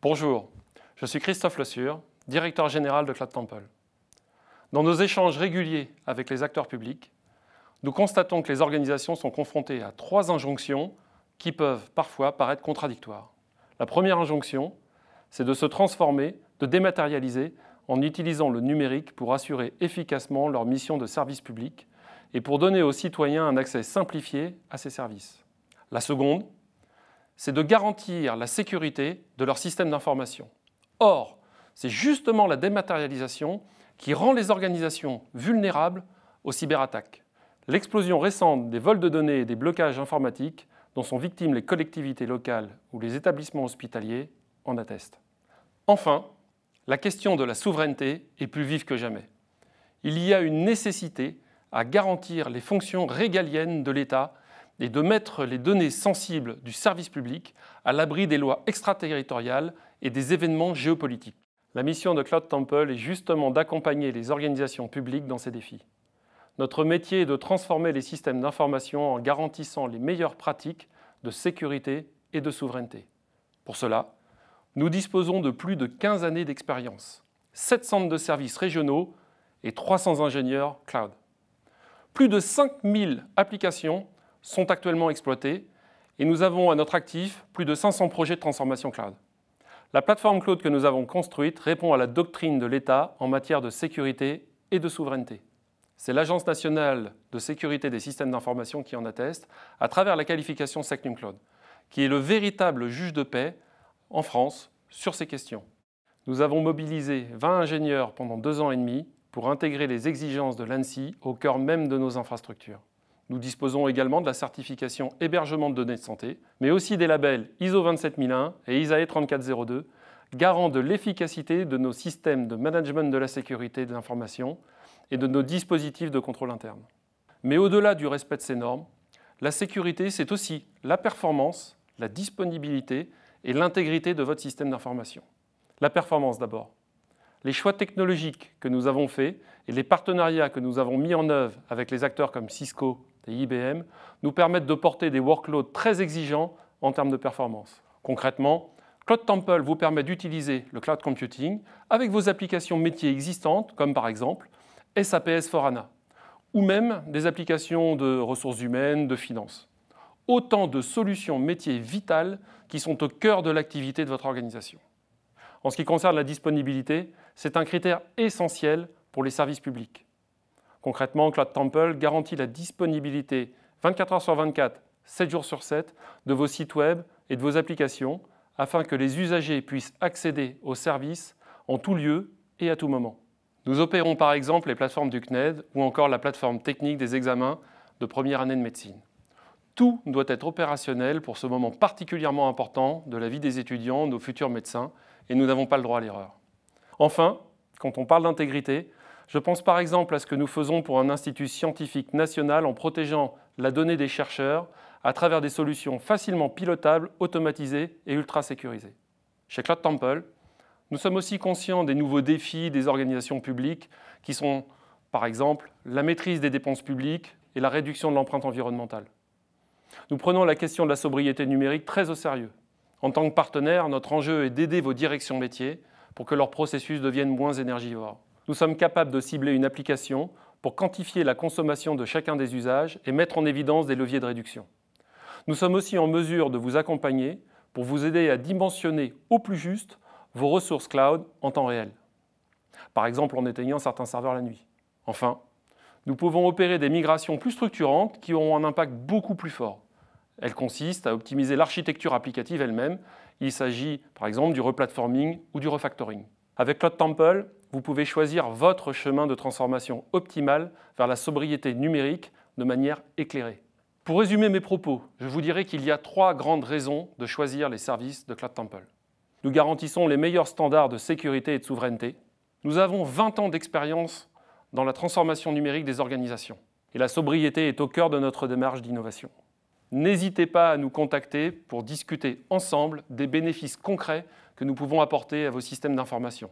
Bonjour, je suis Christophe Lessure, directeur général de Cloud Temple. Dans nos échanges réguliers avec les acteurs publics, nous constatons que les organisations sont confrontées à trois injonctions qui peuvent parfois paraître contradictoires. La première injonction, c'est de se transformer, de dématérialiser en utilisant le numérique pour assurer efficacement leur mission de service public et pour donner aux citoyens un accès simplifié à ces services. La seconde, c'est de garantir la sécurité de leur système d'information. Or, c'est justement la dématérialisation qui rend les organisations vulnérables aux cyberattaques. L'explosion récente des vols de données et des blocages informatiques dont sont victimes les collectivités locales ou les établissements hospitaliers en atteste. Enfin, la question de la souveraineté est plus vive que jamais. Il y a une nécessité à garantir les fonctions régaliennes de l'État et de mettre les données sensibles du service public à l'abri des lois extraterritoriales et des événements géopolitiques. La mission de Cloud Temple est justement d'accompagner les organisations publiques dans ces défis. Notre métier est de transformer les systèmes d'information en garantissant les meilleures pratiques de sécurité et de souveraineté. Pour cela, nous disposons de plus de 15 années d'expérience, 7 centres de services régionaux et 300 ingénieurs cloud. Plus de 5000 applications sont actuellement exploitées et nous avons à notre actif plus de 500 projets de transformation cloud. La plateforme cloud que nous avons construite répond à la doctrine de l'État en matière de sécurité et de souveraineté. C'est l'Agence nationale de sécurité des systèmes d'information qui en atteste à travers la qualification Secnum Cloud, qui est le véritable juge de paix en France sur ces questions. Nous avons mobilisé 20 ingénieurs pendant deux ans et demi pour intégrer les exigences de l'ANSI au cœur même de nos infrastructures. Nous disposons également de la certification hébergement de données de santé, mais aussi des labels ISO 27001 et ISAE 3402, garant de l'efficacité de nos systèmes de management de la sécurité de l'information et de nos dispositifs de contrôle interne. Mais au-delà du respect de ces normes, la sécurité, c'est aussi la performance, la disponibilité et l'intégrité de votre système d'information. La performance d'abord les choix technologiques que nous avons faits et les partenariats que nous avons mis en œuvre avec les acteurs comme Cisco et IBM nous permettent de porter des workloads très exigeants en termes de performance. Concrètement, Cloud Temple vous permet d'utiliser le cloud computing avec vos applications métiers existantes, comme par exemple SAPS forana, ou même des applications de ressources humaines, de finances. Autant de solutions métiers vitales qui sont au cœur de l'activité de votre organisation. En ce qui concerne la disponibilité, c'est un critère essentiel pour les services publics. Concrètement, Cloud Temple garantit la disponibilité 24 heures sur 24, 7 jours sur 7 de vos sites web et de vos applications afin que les usagers puissent accéder aux services en tout lieu et à tout moment. Nous opérons par exemple les plateformes du CNED ou encore la plateforme technique des examens de première année de médecine. Tout doit être opérationnel pour ce moment particulièrement important de la vie des étudiants, nos futurs médecins, et nous n'avons pas le droit à l'erreur. Enfin, quand on parle d'intégrité, je pense par exemple à ce que nous faisons pour un institut scientifique national en protégeant la donnée des chercheurs à travers des solutions facilement pilotables, automatisées et ultra sécurisées. Chez Cloud Temple, nous sommes aussi conscients des nouveaux défis des organisations publiques qui sont, par exemple, la maîtrise des dépenses publiques et la réduction de l'empreinte environnementale. Nous prenons la question de la sobriété numérique très au sérieux. En tant que partenaire, notre enjeu est d'aider vos directions métiers pour que leurs processus deviennent moins énergivores. Nous sommes capables de cibler une application pour quantifier la consommation de chacun des usages et mettre en évidence des leviers de réduction. Nous sommes aussi en mesure de vous accompagner pour vous aider à dimensionner au plus juste vos ressources cloud en temps réel. Par exemple en éteignant certains serveurs la nuit. Enfin, nous pouvons opérer des migrations plus structurantes qui auront un impact beaucoup plus fort. Elle consiste à optimiser l'architecture applicative elle-même. Il s'agit par exemple du replatforming ou du refactoring. Avec Cloud Temple, vous pouvez choisir votre chemin de transformation optimal vers la sobriété numérique de manière éclairée. Pour résumer mes propos, je vous dirais qu'il y a trois grandes raisons de choisir les services de Cloud Temple. Nous garantissons les meilleurs standards de sécurité et de souveraineté. Nous avons 20 ans d'expérience dans la transformation numérique des organisations. Et la sobriété est au cœur de notre démarche d'innovation n'hésitez pas à nous contacter pour discuter ensemble des bénéfices concrets que nous pouvons apporter à vos systèmes d'information.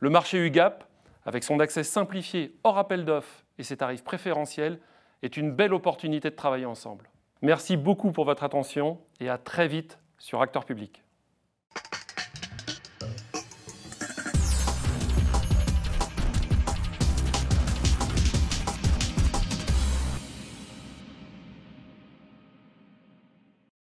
Le marché UGAP, avec son accès simplifié hors appel d'offres et ses tarifs préférentiels, est une belle opportunité de travailler ensemble. Merci beaucoup pour votre attention et à très vite sur Acteur Public.